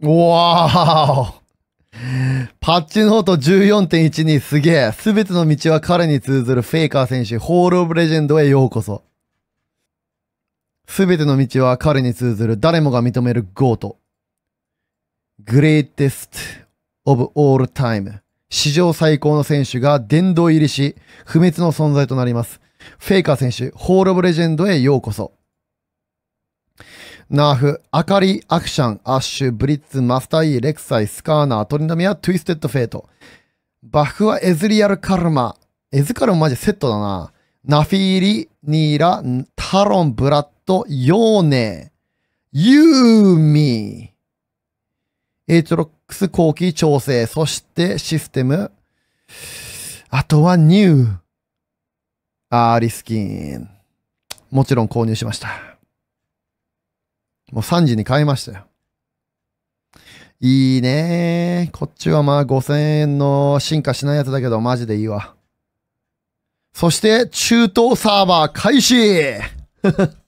わーパッチノート14.12すげえ。すべての道は彼に通ずるフェイカー選手、ホールオブレジェンドへようこそ。すべての道は彼に通ずる誰もが認めるゴート。Greatest of all time。史上最高の選手が殿堂入りし、不滅の存在となります。フェイカー選手、ホールオブレジェンドへようこそ。ナーフ、アカリ、アクシャン、アッシュ、ブリッツ、マスタイ、レクサイ、スカーナー、トリノミア、トゥイステッド・フェイト。バフはエズリアル・カルマ。エズカルママジセットだな。ナフィーリ、ニーラ、タロン、ブラッド、ヨーネ、ユーミー。エイトロックス後期調整。そしてシステム。あとはニュー。アーリスキン。もちろん購入しました。もう3時に買いましたよ。いいねこっちはまあ5000円の進化しないやつだけど、マジでいいわ。そして、中東サーバー開始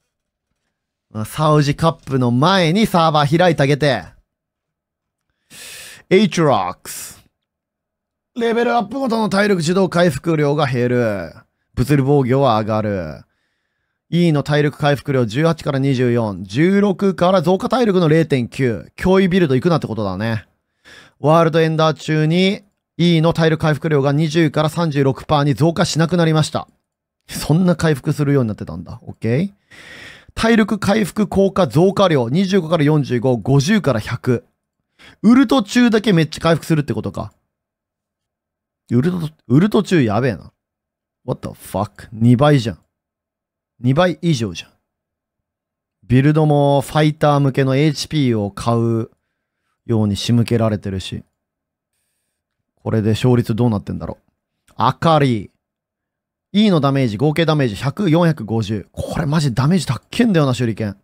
サウジカップの前にサーバー開いてあげて。HROX。レベルアップごとの体力自動回復量が減る。物理防御は上がる。E の体力回復量18から24、16から増加体力の0.9、脅威ビルド行くなってことだね。ワールドエンダー中に E の体力回復量が20から36%に増加しなくなりました。そんな回復するようになってたんだ。OK? 体力回復効果増加量25から45、50から100。ウルト中だけめっちゃ回復するってことか。ウルト、ウルト中やべえな。What the fuck?2 倍じゃん。2倍以上じゃん。ビルドもファイター向けの HP を買うように仕向けられてるし。これで勝率どうなってんだろう。あかり。E のダメージ、合計ダメージ100、450。これマジダメージ高けんだよな、手裏剣。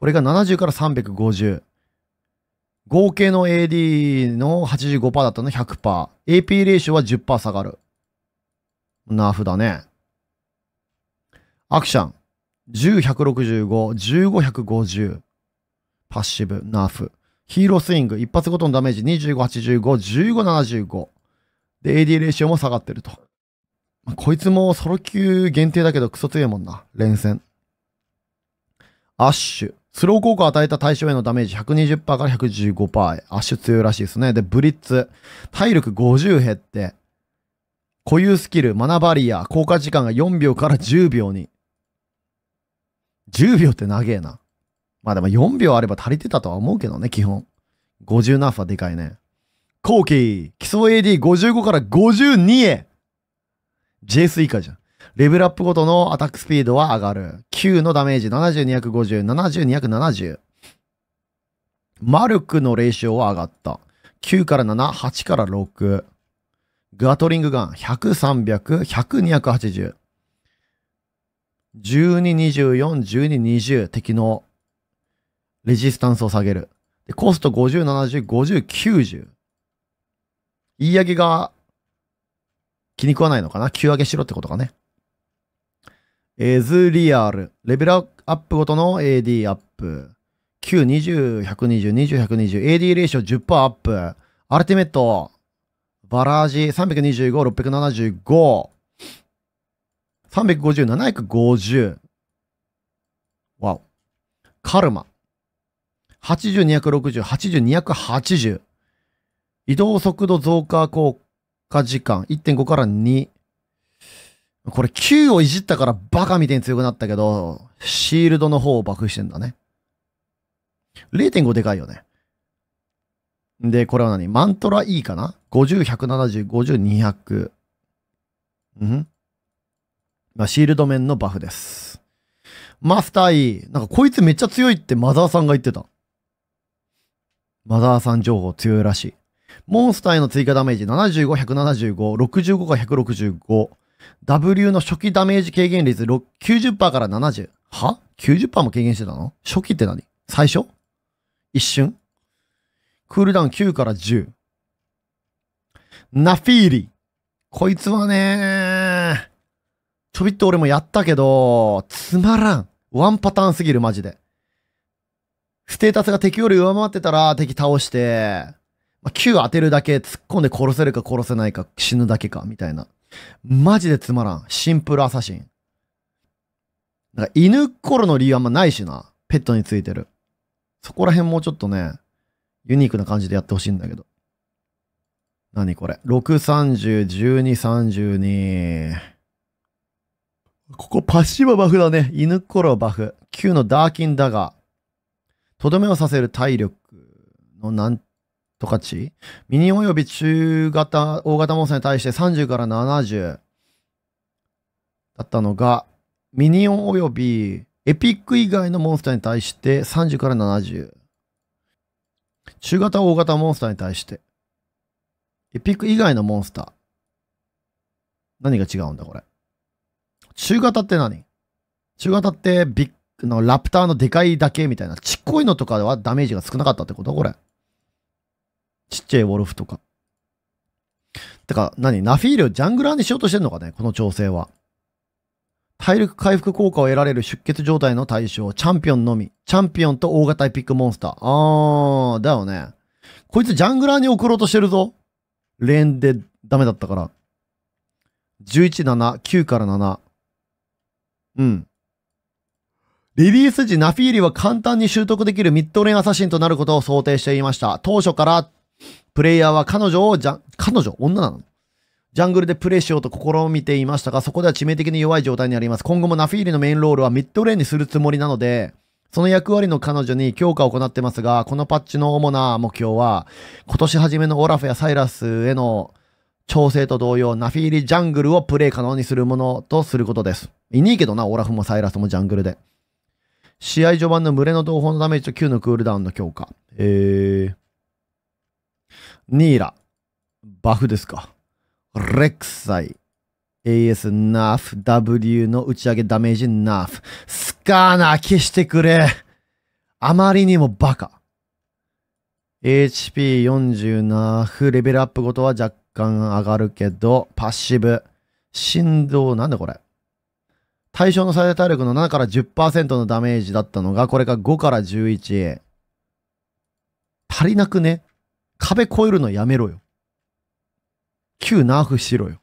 これが70から350。合計の AD の85%だったの100%。AP レーションは10%下がる。ナーフだね。アクション。10165、15150。パッシブ、ナーフ。ヒーロースイング、一発ごとのダメージ25、85、15、75。で、AD レーシオも下がってると。まあ、こいつもソロ級限定だけどクソ強いもんな。連戦。アッシュ。スロー効果を与えた対象へのダメージ120%から115%へ。アッシュ強いらしいですね。で、ブリッツ。体力50減って。固有スキル、マナバリア、効果時間が4秒から10秒に。10秒って長えな。まあでも4秒あれば足りてたとは思うけどね、基本。50ナーフはでかいね。後期、基礎 AD55 から52へ !JS 以下じゃん。レベルアップごとのアタックスピードは上がる。9のダメージ、70、250、70、270。マルクのレーシンは上がった。9から7、8から6。ガトリングガン、100、300、100、280。1224、1220敵のレジスタンスを下げる。で、コスト50、70、50、90。言い上げが気に食わないのかな急上げしろってことかね。エズリアル。レベルアップごとの AD アップ。9、20、120、20、120。AD レーシン10%アップ。アルティメット。バラージ325、675。350、750。わお。カルマ。80、260、80、280。移動速度増加効果時間1.5から2。これ9をいじったからバカみたいに強くなったけど、シールドの方を爆してんだね。0.5でかいよね。で、これは何マントラ E かな ?50、170、50、200。うんまあ、シールド面のバフです。マスターい。なんかこいつめっちゃ強いってマザーさんが言ってた。マザーさん情報強いらしい。モンスターへの追加ダメージ75、175、65が165。W の初期ダメージ軽減率90%から70。は ?90% も軽減してたの初期って何最初一瞬クールダウン9から10。ナフィーリ。こいつはねちょびっと俺もやったけど、つまらん。ワンパターンすぎる、マジで。ステータスが敵より上回ってたら敵倒して、まあ、9当てるだけ突っ込んで殺せるか殺せないか死ぬだけか、みたいな。マジでつまらん。シンプルアサシン。なんか犬頃の理由あんまないしな。ペットについてる。そこら辺もうちょっとね、ユニークな感じでやってほしいんだけど。何これ。6、30、12、32。ここパッシブバフだね。犬コロバフ。9のダーキンダガー。とどめをさせる体力のなんとか値ミニ及び中型、大型モンスターに対して30から70だったのが、ミニオン及びエピック以外のモンスターに対して30から70。中型、大型モンスターに対して。エピック以外のモンスター。何が違うんだこれ。中型って何中型ってビッのラプターのでかいだけみたいな。ちっこいのとかはダメージが少なかったってことこれ。ちっちゃいウォルフとか。てか、何ナフィールをジャングラーにしようとしてんのかねこの調整は。体力回復効果を得られる出血状態の対象。チャンピオンのみ。チャンピオンと大型エピックモンスター。あー、だよね。こいつジャングラーに送ろうとしてるぞ。レーンでダメだったから。11、7、9から7。うん。リリース時、ナフィーリは簡単に習得できるミッドレーンアサシンとなることを想定していました。当初から、プレイヤーは彼女を、じゃ、彼女女なのジャングルでプレイしようと試みていましたが、そこでは致命的に弱い状態にあります。今後もナフィーリのメインロールはミッドレーンにするつもりなので、その役割の彼女に強化を行ってますが、このパッチの主な目標は、今年初めのオラフやサイラスへの調整と同様、ナフィーリジャングルをプレイ可能にするものとすることです。いねえけどな、オラフもサイラスもジャングルで。試合序盤の群れの同胞のダメージと9のクールダウンの強化。えー。ニーラ。バフですか。レックサイ。AS ナーフ。W の打ち上げダメージナーフ。スカーナー消してくれ。あまりにもバカ。HP40 ナーフ。レベルアップごとは若干上がるけど、パッシブ。振動、なんだこれ。対象の最大体力の7から10%のダメージだったのが、これが5から11。足りなくね壁越えるのやめろよ。9ナーフしろよ。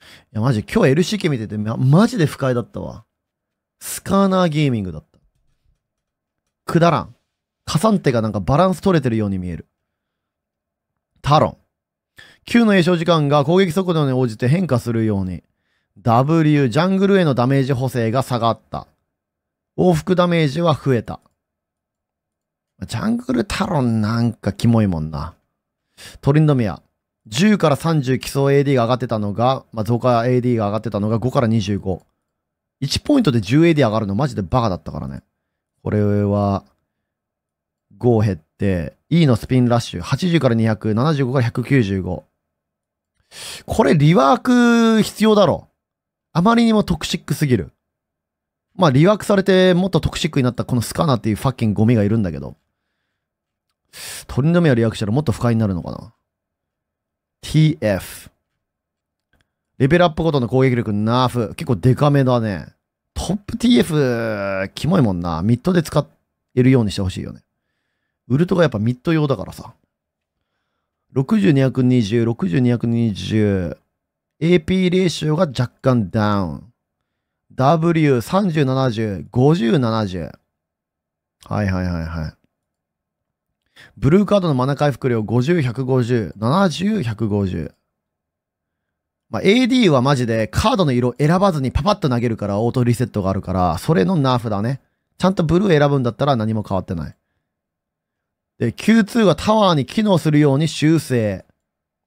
いや、マジ、今日 LCK 見てて、ま、マジで不快だったわ。スカーナーゲーミングだった。くだらん。カサンテがなんかバランス取れてるように見える。タロン。Q の栄翔時間が攻撃速度に応じて変化するように。W、ジャングルへのダメージ補正が下がった。往復ダメージは増えた。ジャングルタロンなんかキモいもんな。トリンドミア。10から30基礎 AD が上がってたのが、まあ、増加 AD が上がってたのが5から25。1ポイントで 10AD 上がるのマジでバカだったからね。これは、5減って、E のスピンラッシュ、80から2 75から195。これリワーク必要だろ。あまりにもトクシックすぎる。まあリワークされてもっとトクシックになったこのスカナっていうファッキンゴミがいるんだけど。鳥の目をリワークしたらもっと不快になるのかな。TF。レベルアップごとの攻撃力ナーフ。結構デカめだね。トップ TF、キモいもんな。ミッドで使えるようにしてほしいよね。ウルトがやっぱミッド用だからさ。60,220、60,220。AP レーシオが若干ダウン。W、30、70、50、70。はいはいはいはい。ブルーカードのマナ回復量50、150、70、150。ま AD はマジでカードの色選ばずにパパッと投げるからオートリセットがあるから、それのナーフだね。ちゃんとブルー選ぶんだったら何も変わってない。で、Q2 がタワーに機能するように修正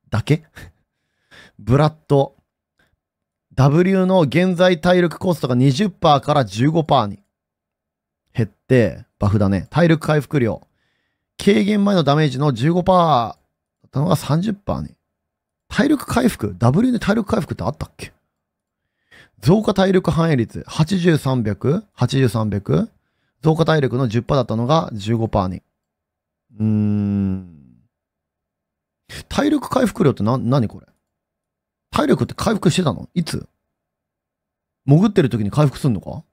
だけ ブラッド。W の現在体力コストが20%から15%に減って、バフだね。体力回復量。軽減前のダメージの15%だったのが30%に。体力回復 ?W で体力回復ってあったっけ増加体力反映率80300、80300、増加体力の10%だったのが15%に。うん。体力回復量ってな、何これ体力って回復してたのいつ潜ってる時に回復すんのか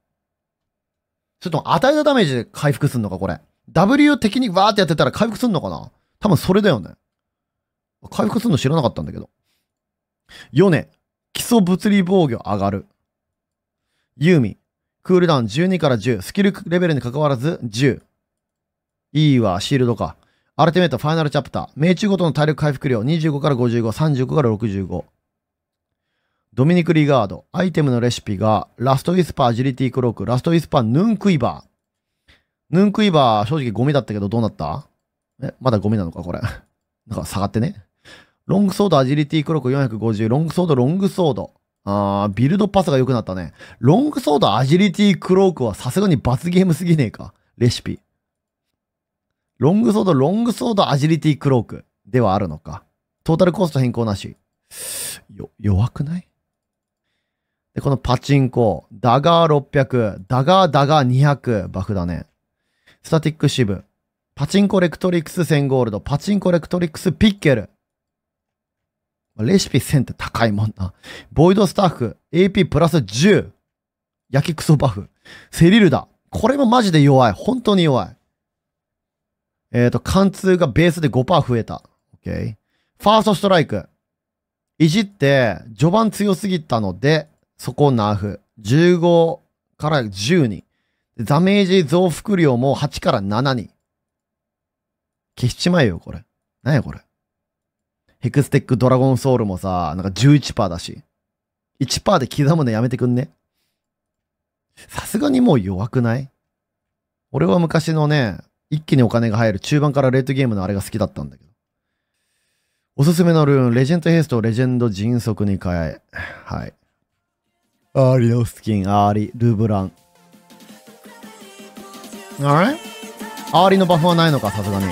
それとも与えたダメージで回復すんのかこれ。W 的にわーってやってたら回復すんのかな多分それだよね。回復すんの知らなかったんだけど。ヨネ、基礎物理防御上がる。ユーミ、クールダウン12から10、スキルレベルに関わらず10。E はシールドか。アルティメットファイナルチャプター。命中ごとの体力回復量25から55、35から65。ドミニク・リガード。アイテムのレシピが、ラストウィスパー、アジリティ・クローク、ラストウィスパー、ヌンクイバー。ヌンクイバー、正直ゴミだったけどどうなったえ、まだゴミなのかこれ。なんか下がってね。ロングソード、アジリティ・クローク450、ロングソード、ロングソード。あー、ビルドパスが良くなったね。ロングソード、アジリティ・クロークはさすがに罰ゲームすぎねえか。レシピ。ロングソード、ロングソード、アジリティクロークではあるのか。トータルコスト変更なし。よ、弱くないで、このパチンコ、ダガー600、ダガーダガー200、バフだね。スタティックシブ。パチンコレクトリックス1000ゴールド、パチンコレクトリックスピッケル。レシピ1000って高いもんな。ボイドスタッフ、AP プラス10。焼きクソバフ。セリルだ。これもマジで弱い。本当に弱い。えっ、ー、と、貫通がベースで5%増えた。OK。ファーストストライク。いじって、序盤強すぎたので、そこをナーフ。15から10に。ダメージ増幅量も8から7に。消しちまえよ、これ。なやこれ。ヘクステックドラゴンソウルもさ、なんか11%だし。1%で刻むのやめてくんね。さすがにもう弱くない俺は昔のね、一気にお金が入る中盤からレッドゲームのあれが好きだったんだけど。おすすめのルーン、レジェンドヘイストをレジェンド迅速に変え。はい。アーリのスキン、アーリ、ルブラン。あれアーリのバフはないのか、さすがに。